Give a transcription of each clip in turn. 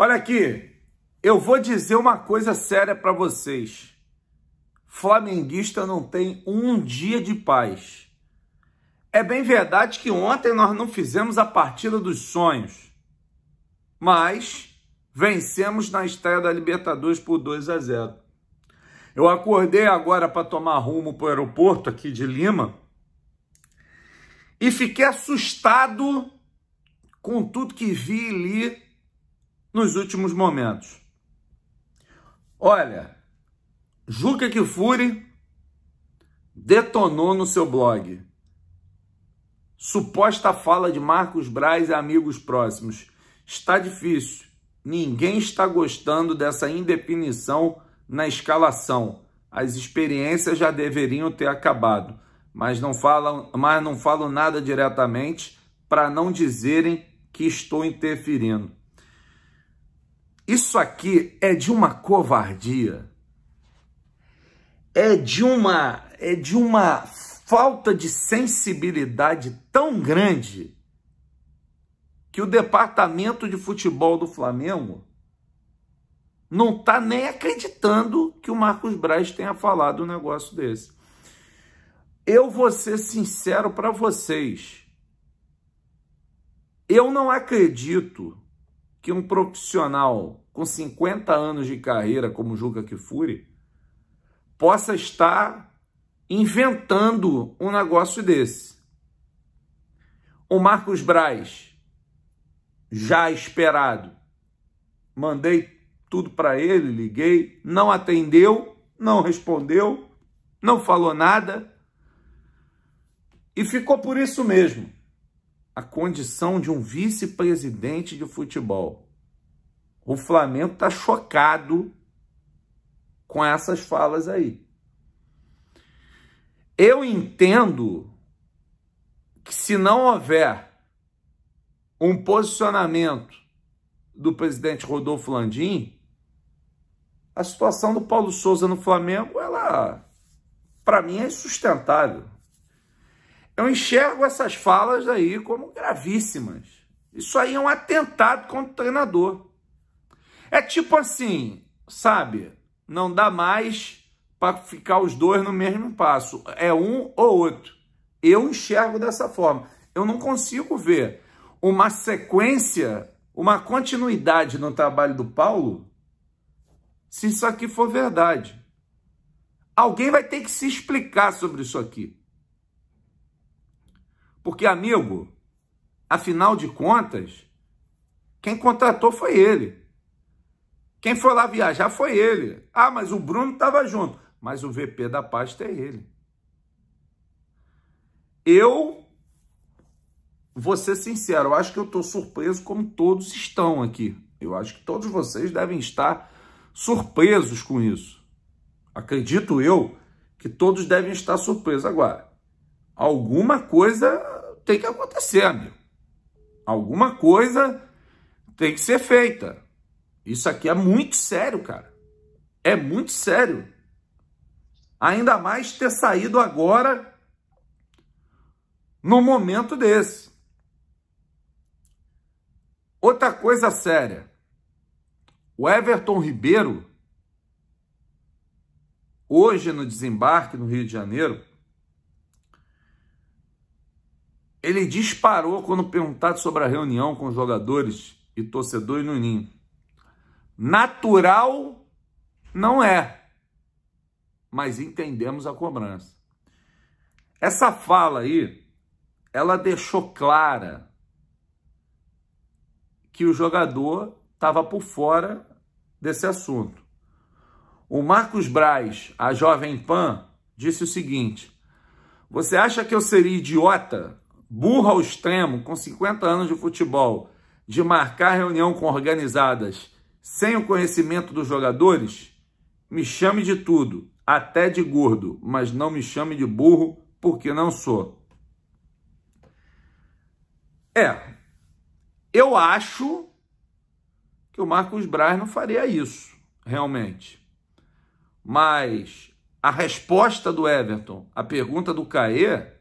Olha aqui, eu vou dizer uma coisa séria para vocês. Flamenguista não tem um dia de paz. É bem verdade que ontem nós não fizemos a partida dos sonhos, mas vencemos na estreia da Libertadores por 2 a 0. Eu acordei agora para tomar rumo para o aeroporto aqui de Lima e fiquei assustado com tudo que vi e li nos últimos momentos. Olha, Juca Kifuri detonou no seu blog. Suposta fala de Marcos Braz e amigos próximos. Está difícil. Ninguém está gostando dessa indefinição na escalação. As experiências já deveriam ter acabado, mas não falo, mas não falam nada diretamente para não dizerem que estou interferindo. Isso aqui é de uma covardia. É de uma é de uma falta de sensibilidade tão grande que o departamento de futebol do Flamengo não está nem acreditando que o Marcos Braz tenha falado um negócio desse. Eu vou ser sincero para vocês. Eu não acredito que um profissional com 50 anos de carreira, como Juca Kifuri, possa estar inventando um negócio desse. O Marcos Braz, já esperado, mandei tudo para ele, liguei, não atendeu, não respondeu, não falou nada e ficou por isso mesmo a condição de um vice-presidente de futebol. O Flamengo está chocado com essas falas aí. Eu entendo que se não houver um posicionamento do presidente Rodolfo Landim, a situação do Paulo Souza no Flamengo, ela para mim é insustentável. Eu enxergo essas falas aí como gravíssimas. Isso aí é um atentado contra o treinador. É tipo assim, sabe? Não dá mais para ficar os dois no mesmo passo. É um ou outro. Eu enxergo dessa forma. Eu não consigo ver uma sequência, uma continuidade no trabalho do Paulo, se isso aqui for verdade. Alguém vai ter que se explicar sobre isso aqui. Porque, amigo, afinal de contas, quem contratou foi ele. Quem foi lá viajar foi ele. Ah, mas o Bruno estava junto. Mas o VP da pasta é ele. Eu vou ser sincero, eu acho que eu estou surpreso como todos estão aqui. Eu acho que todos vocês devem estar surpresos com isso. Acredito eu que todos devem estar surpresos. Agora, alguma coisa tem que acontecer, amigo. Alguma coisa tem que ser feita. Isso aqui é muito sério, cara. É muito sério. Ainda mais ter saído agora no momento desse. Outra coisa séria. O Everton Ribeiro, hoje no desembarque no Rio de Janeiro, Ele disparou quando perguntado sobre a reunião com os jogadores e torcedores no Ninho. Natural não é, mas entendemos a cobrança. Essa fala aí, ela deixou clara que o jogador estava por fora desse assunto. O Marcos Braz, a Jovem Pan, disse o seguinte: Você acha que eu seria idiota Burro ao extremo, com 50 anos de futebol, de marcar reunião com organizadas sem o conhecimento dos jogadores, me chame de tudo, até de gordo, mas não me chame de burro, porque não sou. É, eu acho que o Marcos Braz não faria isso, realmente. Mas a resposta do Everton, a pergunta do Caê,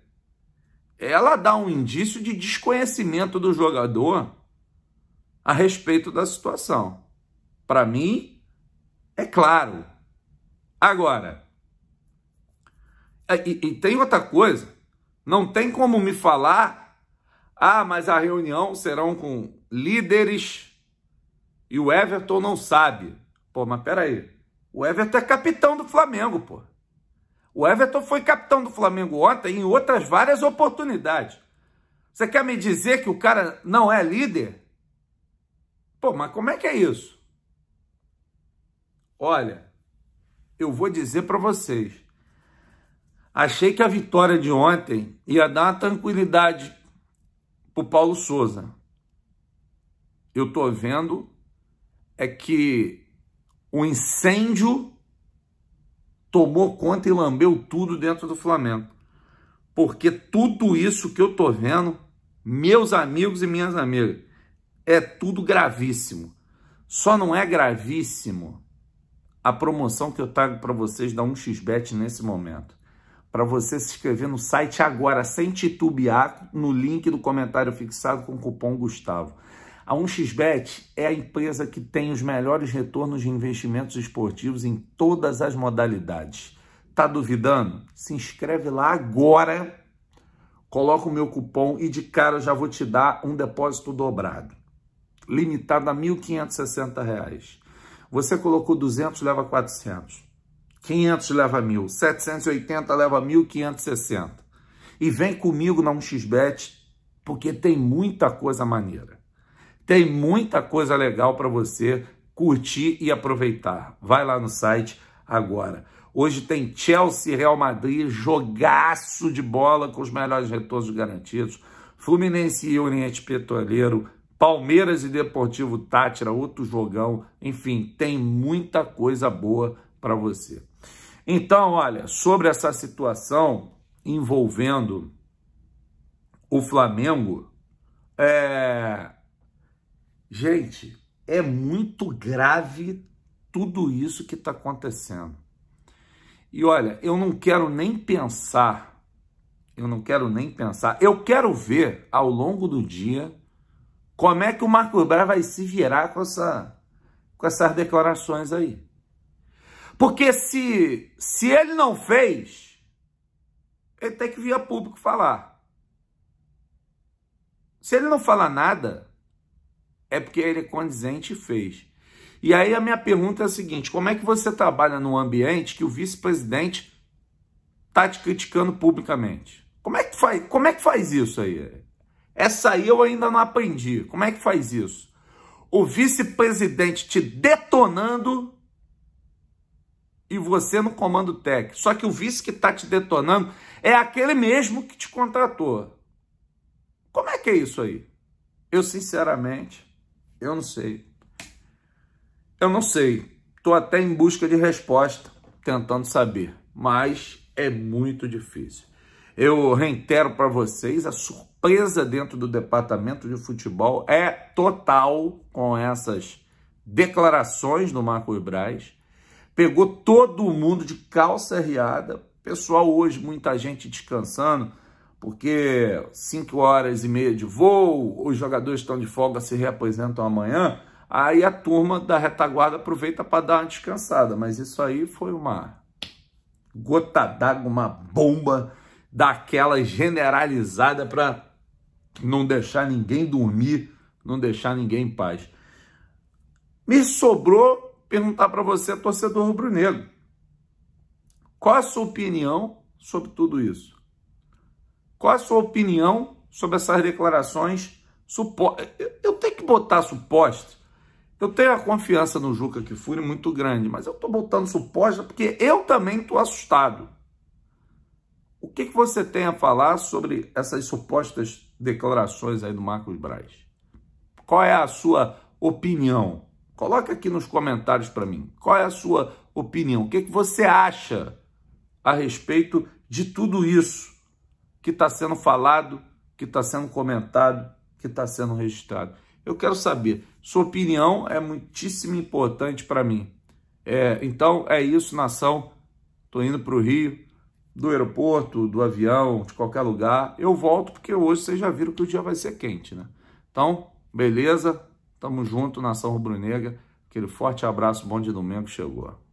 ela dá um indício de desconhecimento do jogador a respeito da situação. Para mim, é claro. Agora, e, e, tem outra coisa, não tem como me falar, ah, mas a reunião serão com líderes e o Everton não sabe. Pô, mas peraí, o Everton é capitão do Flamengo, pô. O Everton foi capitão do Flamengo ontem em outras várias oportunidades. Você quer me dizer que o cara não é líder? Pô, mas como é que é isso? Olha, eu vou dizer para vocês. Achei que a vitória de ontem ia dar uma tranquilidade pro Paulo Souza. Eu tô vendo é que o incêndio tomou conta e lambeu tudo dentro do Flamengo. Porque tudo isso que eu tô vendo, meus amigos e minhas amigas, é tudo gravíssimo. Só não é gravíssimo a promoção que eu trago para vocês da 1xBet nesse momento. Para você se inscrever no site agora, sem titubear, no link do comentário fixado com o cupom Gustavo. A 1xBet é a empresa que tem os melhores retornos de investimentos esportivos em todas as modalidades. Tá duvidando? Se inscreve lá agora, coloca o meu cupom e de cara já vou te dar um depósito dobrado, limitado a R$ 1.560. Você colocou 200, leva 400. 500 leva 1.000, 780 leva 1.560. E vem comigo na 1xBet, porque tem muita coisa maneira. Tem muita coisa legal para você curtir e aproveitar. Vai lá no site agora. Hoje tem Chelsea, Real Madrid, jogaço de bola com os melhores retornos garantidos. Fluminense e Oriente Petroleiro, Palmeiras e Deportivo Tátira, outro jogão. Enfim, tem muita coisa boa para você. Então, olha, sobre essa situação envolvendo o Flamengo, é, Gente, é muito grave tudo isso que está acontecendo. E olha, eu não quero nem pensar, eu não quero nem pensar, eu quero ver ao longo do dia como é que o Marco Braz vai se virar com, essa, com essas declarações aí. Porque se, se ele não fez, ele tem que vir a público falar. Se ele não falar nada, é porque ele é condizente e fez. E aí a minha pergunta é a seguinte: como é que você trabalha num ambiente que o vice-presidente está te criticando publicamente? Como é, que faz, como é que faz isso aí? Essa aí eu ainda não aprendi. Como é que faz isso? O vice-presidente te detonando e você no comando técnico. Só que o vice que está te detonando é aquele mesmo que te contratou. Como é que é isso aí? Eu, sinceramente, eu não sei. Eu não sei. Tô até em busca de resposta, tentando saber, mas é muito difícil. Eu reitero para vocês, a surpresa dentro do departamento de futebol é total com essas declarações do Marco Braz. Pegou todo mundo de calça riada. Pessoal, hoje, muita gente descansando porque 5 horas e meia de voo, os jogadores estão de folga, se reapresentam amanhã, aí a turma da retaguarda aproveita para dar uma descansada. Mas isso aí foi uma gota d'água, uma bomba daquela generalizada para não deixar ninguém dormir, não deixar ninguém em paz. Me sobrou perguntar para você, torcedor rubro-negro, qual a sua opinião sobre tudo isso? Qual a sua opinião sobre essas declarações? Supo... Eu tenho que botar supostos. Eu tenho a confiança no Juca que Kifuri muito grande, mas eu estou botando suposta porque eu também estou assustado. O que, que você tem a falar sobre essas supostas declarações aí do Marcos Braz? Qual é a sua opinião? Coloca aqui nos comentários para mim. Qual é a sua opinião? O que, que você acha a respeito de tudo isso? que está sendo falado, que está sendo comentado, que está sendo registrado. Eu quero saber. Sua opinião é muitíssimo importante para mim. É, então é isso, nação. Estou indo para o Rio, do aeroporto, do avião, de qualquer lugar. Eu volto porque hoje vocês já viram que o dia vai ser quente, né? Então, beleza? Tamo junto, nação rubro-negra. Aquele forte abraço, bom dia domingo chegou.